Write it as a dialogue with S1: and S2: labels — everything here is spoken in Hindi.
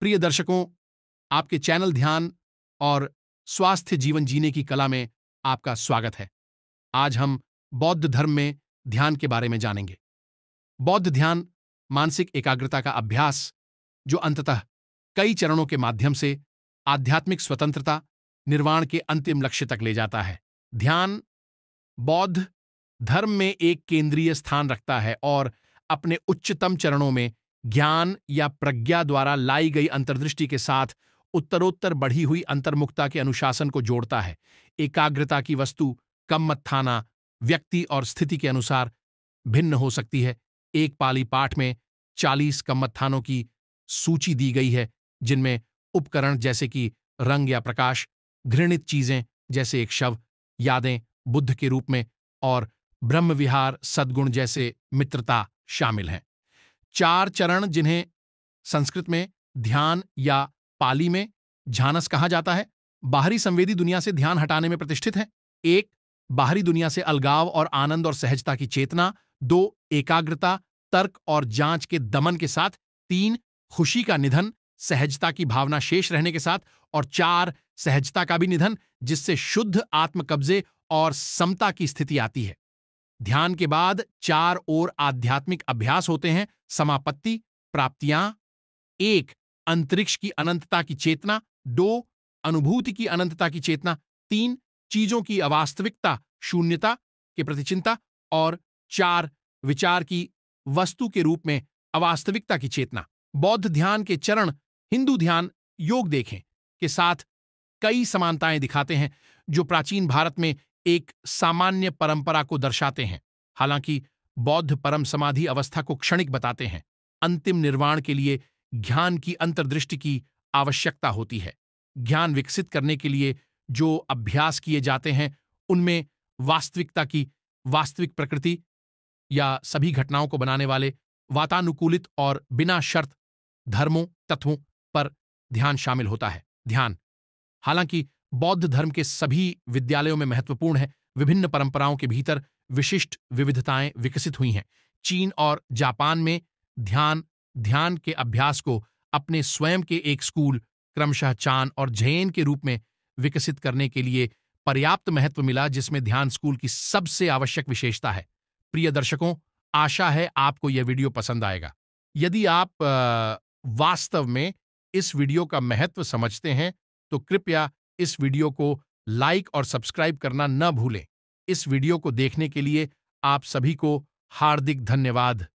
S1: प्रिय दर्शकों आपके चैनल ध्यान और स्वास्थ्य जीवन जीने की कला में आपका स्वागत है आज हम बौद्ध धर्म में ध्यान के बारे में जानेंगे बौद्ध ध्यान मानसिक एकाग्रता का अभ्यास जो अंततः कई चरणों के माध्यम से आध्यात्मिक स्वतंत्रता निर्वाण के अंतिम लक्ष्य तक ले जाता है ध्यान बौद्ध धर्म में एक केंद्रीय स्थान रखता है और अपने उच्चतम चरणों में ज्ञान या प्रज्ञा द्वारा लाई गई अंतर्दृष्टि के साथ उत्तरोत्तर बढ़ी हुई अंतर्मुक्ता के अनुशासन को जोड़ता है एकाग्रता की वस्तु कम मत थाना व्यक्ति और स्थिति के अनुसार भिन्न हो सकती है एक पाली पाठ में चालीस मत्थानों की सूची दी गई है जिनमें उपकरण जैसे कि रंग या प्रकाश घृणित चीजें जैसे एक शव यादें बुद्ध के रूप में और ब्रह्मविहार सद्गुण जैसे मित्रता शामिल हैं चार चरण जिन्हें संस्कृत में ध्यान या पाली में झानस कहा जाता है बाहरी संवेदी दुनिया से ध्यान हटाने में प्रतिष्ठित है एक बाहरी दुनिया से अलगाव और आनंद और सहजता की चेतना दो एकाग्रता तर्क और जांच के दमन के साथ तीन खुशी का निधन सहजता की भावना शेष रहने के साथ और चार सहजता का भी निधन जिससे शुद्ध आत्म कब्जे और समता की स्थिति आती है ध्यान के बाद चार और आध्यात्मिक अभ्यास होते हैं समापत्ति प्राप्तियां एक अंतरिक्ष की अनंतता की चेतना दो अनुभूति की अनंतता की चेतना तीन चीजों की अवास्तविकता शून्यता के प्रति चिंता और चार विचार की वस्तु के रूप में अवास्तविकता की चेतना बौद्ध ध्यान के चरण हिंदू ध्यान योग देखें के साथ कई समानताएं दिखाते हैं जो प्राचीन भारत में एक सामान्य परंपरा को दर्शाते हैं हालांकि बौद्ध परम समाधि अवस्था को क्षणिक बताते हैं अंतिम निर्वाण के लिए ज्ञान की अंतर्दृष्टि की आवश्यकता होती है ज्ञान विकसित करने के लिए जो अभ्यास किए जाते हैं उनमें वास्तविकता की वास्तविक प्रकृति या सभी घटनाओं को बनाने वाले वातानुकूलित और बिना शर्त धर्मों तत्वों पर ध्यान शामिल होता है ध्यान हालांकि बौद्ध धर्म के सभी विद्यालयों में महत्वपूर्ण है विभिन्न परंपराओं के भीतर विशिष्ट विविधताएं विकसित हुई हैं चीन और जापान में ध्यान ध्यान के अभ्यास को अपने स्वयं के एक स्कूल क्रमशः चान और जैन के रूप में विकसित करने के लिए पर्याप्त महत्व मिला जिसमें ध्यान स्कूल की सबसे आवश्यक विशेषता है प्रिय दर्शकों आशा है आपको यह वीडियो पसंद आएगा यदि आप वास्तव में इस वीडियो का महत्व समझते हैं तो कृपया इस वीडियो को लाइक और सब्सक्राइब करना न भूलें इस वीडियो को देखने के लिए आप सभी को हार्दिक धन्यवाद